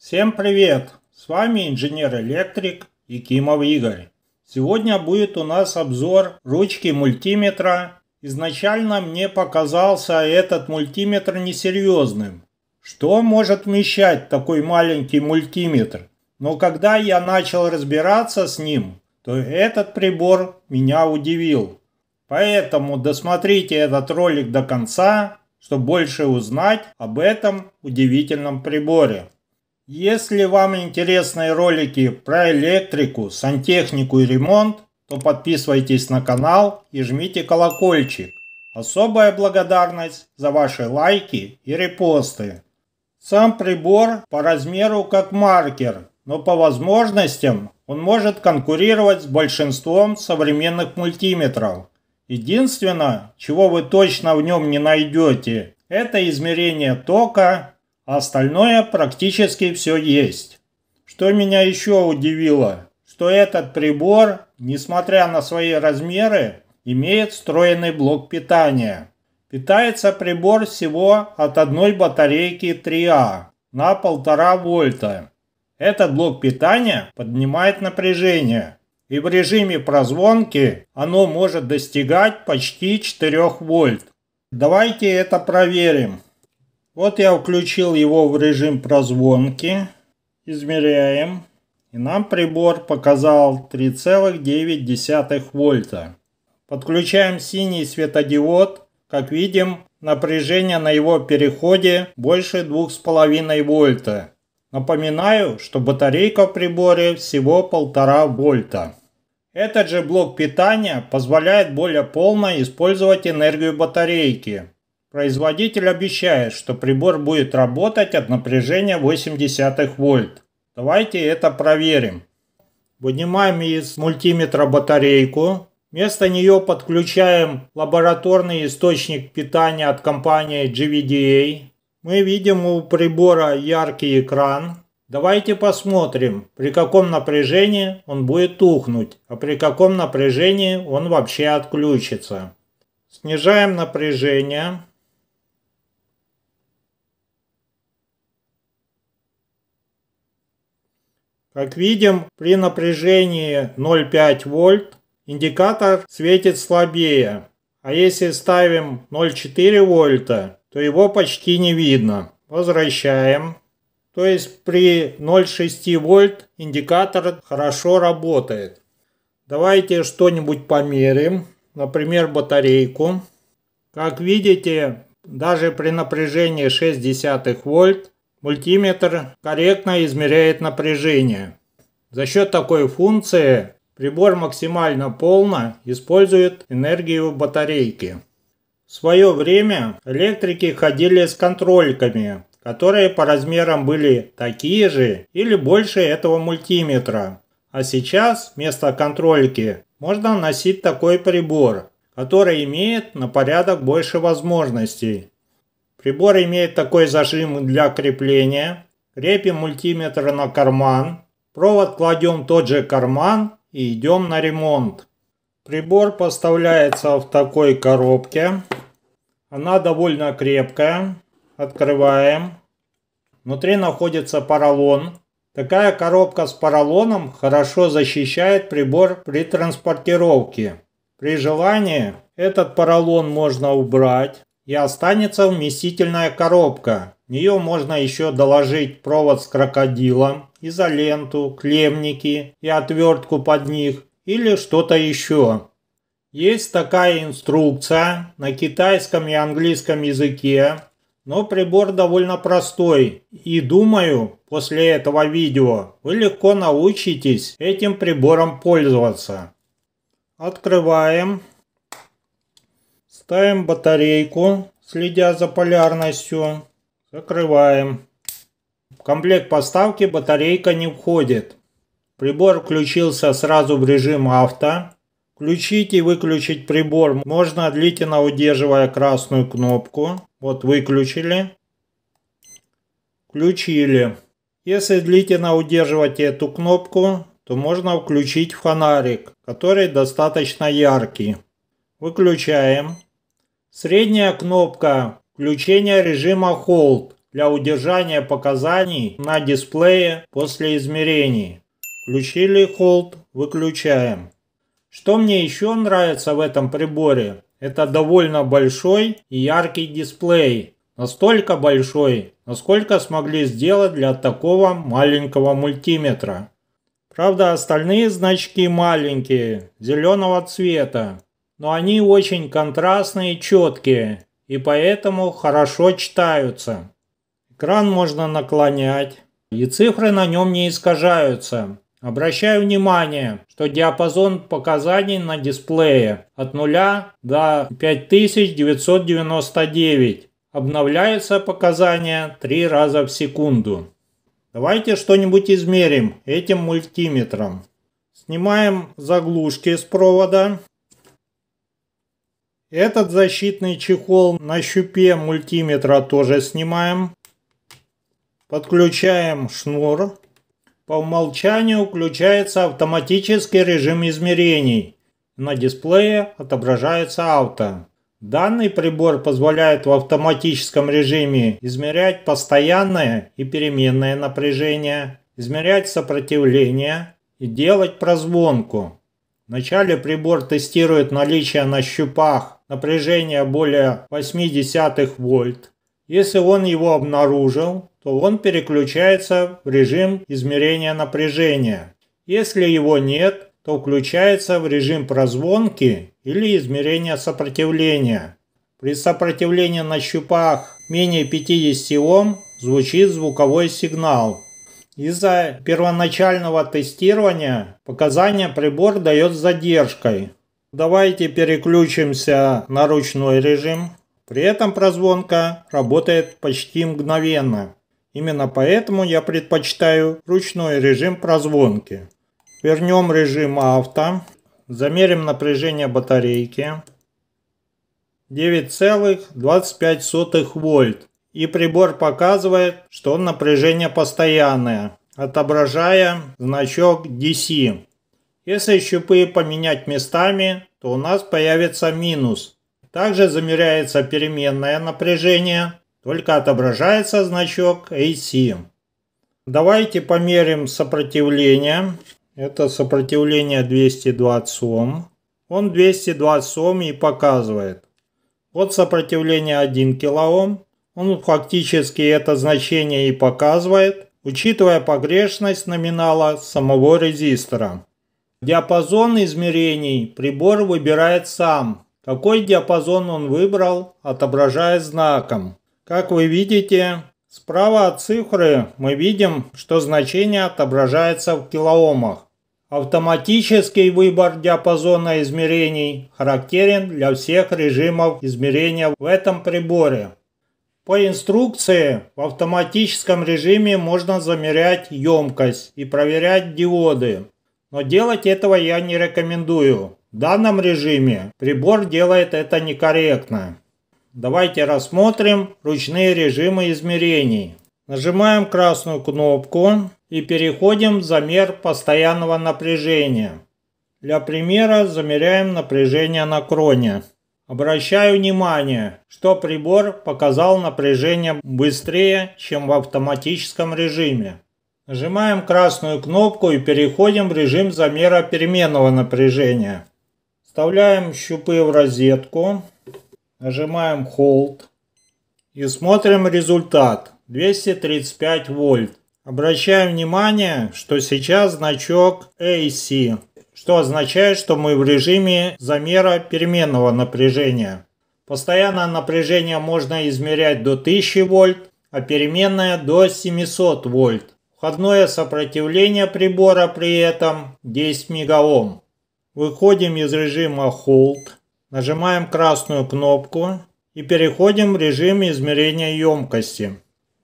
Всем привет! С вами инженер-электрик Якимов Игорь. Сегодня будет у нас обзор ручки мультиметра. Изначально мне показался этот мультиметр несерьезным. Что может вмещать такой маленький мультиметр? Но когда я начал разбираться с ним, то этот прибор меня удивил. Поэтому досмотрите этот ролик до конца, чтобы больше узнать об этом удивительном приборе. Если вам интересны ролики про электрику, сантехнику и ремонт, то подписывайтесь на канал и жмите колокольчик. Особая благодарность за ваши лайки и репосты. Сам прибор по размеру как маркер, но по возможностям он может конкурировать с большинством современных мультиметров. Единственное, чего вы точно в нем не найдете, это измерение тока а остальное практически все есть. Что меня еще удивило, что этот прибор, несмотря на свои размеры, имеет встроенный блок питания. Питается прибор всего от одной батарейки 3А на 1,5 вольта. Этот блок питания поднимает напряжение, и в режиме прозвонки оно может достигать почти 4 вольт. Давайте это проверим. Вот я включил его в режим прозвонки. Измеряем. И нам прибор показал 3,9 вольта. Подключаем синий светодиод. Как видим, напряжение на его переходе больше 2,5 вольта. Напоминаю, что батарейка в приборе всего 1,5 вольта. Этот же блок питания позволяет более полно использовать энергию батарейки, Производитель обещает, что прибор будет работать от напряжения 0,8 вольт. Давайте это проверим. Вынимаем из мультиметра батарейку. Вместо нее подключаем лабораторный источник питания от компании GVDA. Мы видим у прибора яркий экран. Давайте посмотрим, при каком напряжении он будет тухнуть, а при каком напряжении он вообще отключится. Снижаем напряжение. Как видим, при напряжении 0,5 вольт индикатор светит слабее, а если ставим 0,4 вольта, то его почти не видно. Возвращаем. То есть при 0,6 вольт индикатор хорошо работает. Давайте что-нибудь померим, например батарейку. Как видите, даже при напряжении 0,6 вольт Мультиметр корректно измеряет напряжение. За счет такой функции прибор максимально полно использует энергию батарейки. В свое время электрики ходили с контрольками, которые по размерам были такие же или больше этого мультиметра. А сейчас вместо контрольки можно носить такой прибор, который имеет на порядок больше возможностей Прибор имеет такой зажим для крепления. Крепим мультиметр на карман. Провод кладем в тот же карман и идем на ремонт. Прибор поставляется в такой коробке. Она довольно крепкая. Открываем. Внутри находится поролон. Такая коробка с поролоном хорошо защищает прибор при транспортировке. При желании этот поролон можно убрать. И останется вместительная коробка. В нее можно еще доложить провод с крокодилом, изоленту, клемники и отвертку под них или что-то еще. Есть такая инструкция на китайском и английском языке, но прибор довольно простой. И думаю, после этого видео вы легко научитесь этим прибором пользоваться. Открываем. Ставим батарейку, следя за полярностью. Закрываем. В комплект поставки батарейка не входит. Прибор включился сразу в режим авто. Включить и выключить прибор можно длительно удерживая красную кнопку. Вот выключили. Включили. Если длительно удерживать эту кнопку, то можно включить фонарик, который достаточно яркий. Выключаем. Средняя кнопка включения режима Hold для удержания показаний на дисплее после измерений. Включили Hold, выключаем. Что мне еще нравится в этом приборе, это довольно большой и яркий дисплей. Настолько большой, насколько смогли сделать для такого маленького мультиметра. Правда, остальные значки маленькие, зеленого цвета но они очень контрастные и четкие, и поэтому хорошо читаются. Экран можно наклонять, и цифры на нем не искажаются. Обращаю внимание, что диапазон показаний на дисплее от 0 до 5999. Обновляются показания 3 раза в секунду. Давайте что-нибудь измерим этим мультиметром. Снимаем заглушки с провода. Этот защитный чехол на щупе мультиметра тоже снимаем. Подключаем шнур. По умолчанию включается автоматический режим измерений. На дисплее отображается авто. Данный прибор позволяет в автоматическом режиме измерять постоянное и переменное напряжение, измерять сопротивление и делать прозвонку. Вначале прибор тестирует наличие на щупах Напряжение более 0,8 вольт. Если он его обнаружил, то он переключается в режим измерения напряжения. Если его нет, то включается в режим прозвонки или измерения сопротивления. При сопротивлении на щупах менее 50 Ом звучит звуковой сигнал. Из-за первоначального тестирования показания прибор дает с задержкой, Давайте переключимся на ручной режим. При этом прозвонка работает почти мгновенно. Именно поэтому я предпочитаю ручной режим прозвонки. Вернем режим авто. Замерим напряжение батарейки. 9,25 вольт. И прибор показывает, что напряжение постоянное, отображая значок DC. Если щупы поменять местами, то у нас появится минус. Также замеряется переменное напряжение, только отображается значок AC. Давайте померим сопротивление. Это сопротивление 220 Ом. Он 220 Ом и показывает. Вот сопротивление 1 кОм. Он фактически это значение и показывает, учитывая погрешность номинала самого резистора. Диапазон измерений прибор выбирает сам. Какой диапазон он выбрал, отображая знаком. Как вы видите, справа от цифры мы видим, что значение отображается в килоомах. Автоматический выбор диапазона измерений характерен для всех режимов измерения в этом приборе. По инструкции в автоматическом режиме можно замерять емкость и проверять диоды. Но делать этого я не рекомендую. В данном режиме прибор делает это некорректно. Давайте рассмотрим ручные режимы измерений. Нажимаем красную кнопку и переходим в замер постоянного напряжения. Для примера замеряем напряжение на кроне. Обращаю внимание, что прибор показал напряжение быстрее, чем в автоматическом режиме. Нажимаем красную кнопку и переходим в режим замера переменного напряжения. Вставляем щупы в розетку, нажимаем Hold и смотрим результат 235 вольт. Обращаем внимание, что сейчас значок AC, что означает, что мы в режиме замера переменного напряжения. Постоянное напряжение можно измерять до 1000 вольт, а переменное до 700 вольт. Входное сопротивление прибора при этом 10 мегаом. Выходим из режима Hold, нажимаем красную кнопку и переходим в режим измерения емкости.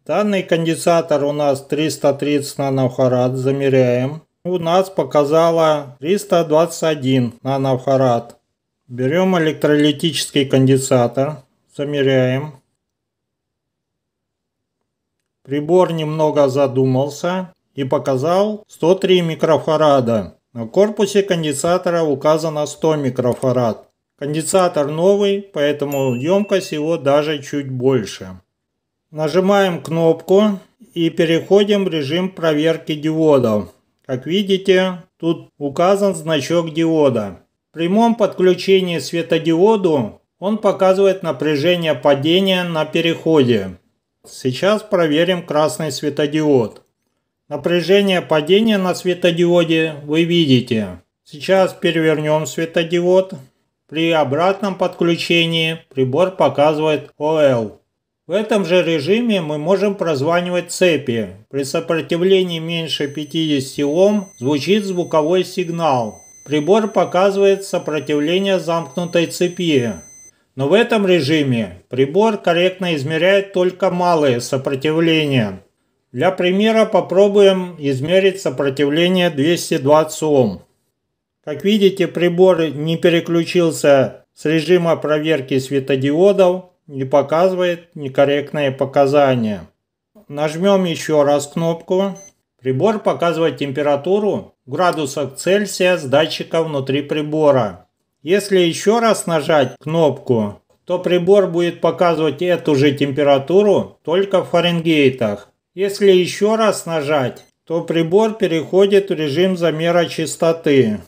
Данный конденсатор у нас 330 нанофарад, замеряем. У нас показало 321 нанофарад. Берем электролитический конденсатор, замеряем. Прибор немного задумался и показал 103 микрофарада. На корпусе конденсатора указано 100 микрофарад. Конденсатор новый, поэтому емкость его даже чуть больше. Нажимаем кнопку и переходим в режим проверки диодов. Как видите, тут указан значок диода. В прямом подключении светодиоду он показывает напряжение падения на переходе. Сейчас проверим красный светодиод. Напряжение падения на светодиоде вы видите. Сейчас перевернем светодиод. При обратном подключении прибор показывает OL. В этом же режиме мы можем прозванивать цепи. При сопротивлении меньше 50 Ом звучит звуковой сигнал. Прибор показывает сопротивление замкнутой цепи. Но в этом режиме прибор корректно измеряет только малые сопротивления. Для примера попробуем измерить сопротивление 220 Ом. Как видите, прибор не переключился с режима проверки светодиодов и показывает некорректные показания. Нажмем еще раз кнопку. Прибор показывает температуру в градусах Цельсия с датчика внутри прибора. Если еще раз нажать кнопку, то прибор будет показывать эту же температуру, только в Фаренгейтах. Если еще раз нажать, то прибор переходит в режим замера частоты.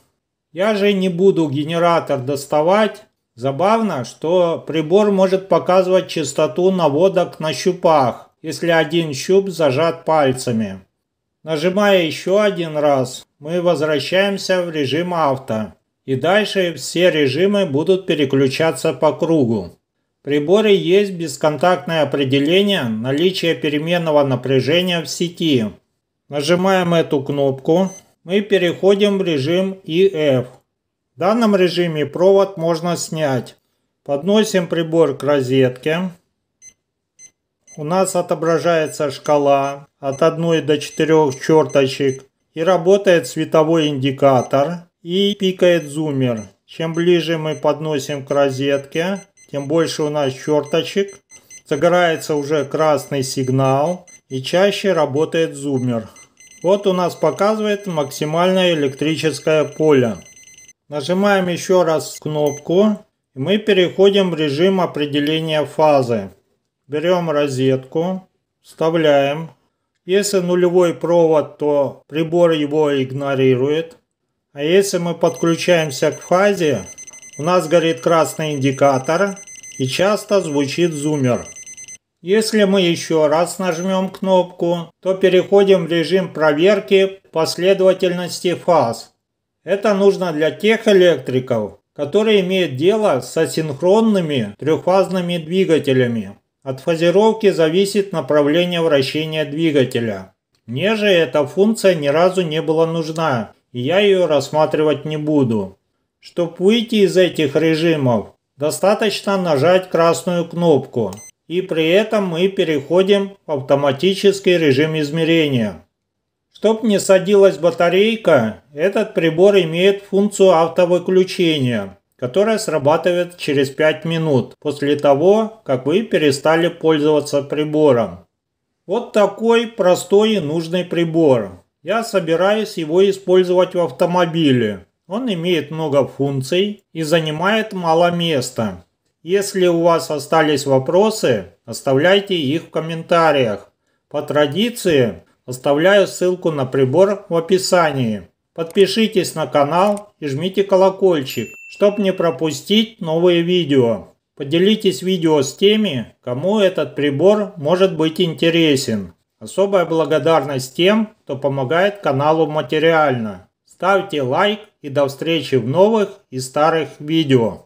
Я же не буду генератор доставать. Забавно, что прибор может показывать частоту наводок на щупах, если один щуп зажат пальцами. Нажимая еще один раз, мы возвращаемся в режим авто. И дальше все режимы будут переключаться по кругу. В приборе есть бесконтактное определение наличия переменного напряжения в сети. Нажимаем эту кнопку. Мы переходим в режим EF. В данном режиме провод можно снять. Подносим прибор к розетке. У нас отображается шкала от 1 до 4 черточек и работает световой индикатор и пикает зуммер. Чем ближе мы подносим к розетке, тем больше у нас черточек. Загорается уже красный сигнал и чаще работает зуммер. Вот у нас показывает максимальное электрическое поле. Нажимаем еще раз кнопку и мы переходим в режим определения фазы. Берем розетку, вставляем. Если нулевой провод, то прибор его игнорирует. А если мы подключаемся к фазе, у нас горит красный индикатор и часто звучит зуммер. Если мы еще раз нажмем кнопку, то переходим в режим проверки последовательности фаз. Это нужно для тех электриков, которые имеют дело с асинхронными трехфазными двигателями. От фазировки зависит направление вращения двигателя. Мне же эта функция ни разу не была нужна, я ее рассматривать не буду. Чтобы выйти из этих режимов, достаточно нажать красную кнопку. И при этом мы переходим в автоматический режим измерения. Чтоб не садилась батарейка, этот прибор имеет функцию автовыключения, которая срабатывает через 5 минут после того, как вы перестали пользоваться прибором. Вот такой простой и нужный прибор. Я собираюсь его использовать в автомобиле. Он имеет много функций и занимает мало места. Если у вас остались вопросы, оставляйте их в комментариях. По традиции оставляю ссылку на прибор в описании. Подпишитесь на канал и жмите колокольчик, чтобы не пропустить новые видео. Поделитесь видео с теми, кому этот прибор может быть интересен. Особая благодарность тем, кто помогает каналу материально. Ставьте лайк и до встречи в новых и старых видео.